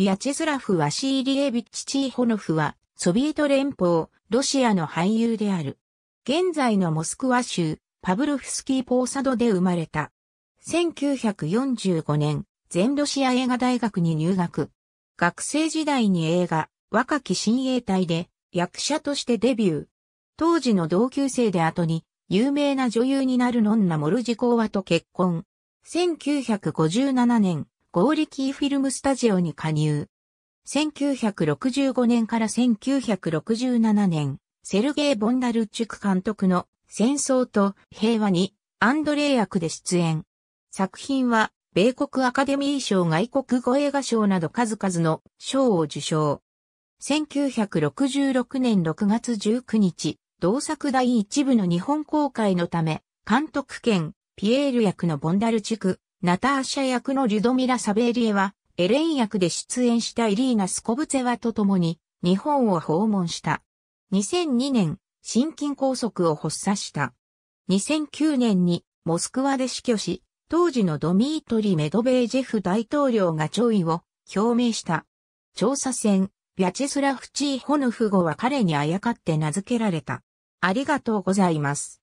ビアチェスラフ・ワシーリエビッチ・チーホノフは、ソビエト連邦、ロシアの俳優である。現在のモスクワ州、パブロフスキー・ポーサドで生まれた。1945年、全ロシア映画大学に入学。学生時代に映画、若き親衛隊で、役者としてデビュー。当時の同級生で後に、有名な女優になるノンナ・モルジコーワと結婚。1957年、ゴーリキーフィルムスタジオに加入。1965年から1967年、セルゲイ・ボンダルチュク監督の戦争と平和にアンドレイ役で出演。作品は、米国アカデミー賞外国語映画賞など数々の賞を受賞。1966年6月19日、同作第一部の日本公開のため、監督兼ピエール役のボンダルチュクナターシャ役のリュドミラ・サベーリエは、エレン役で出演したイリーナ・スコブツェワと共に、日本を訪問した。2002年、心筋梗塞を発作した。2009年に、モスクワで死去し、当時のドミートリ・メドベージェフ大統領が弔意を表明した。調査船、ビャチスラフチーホヌフ語は彼にあやかって名付けられた。ありがとうございます。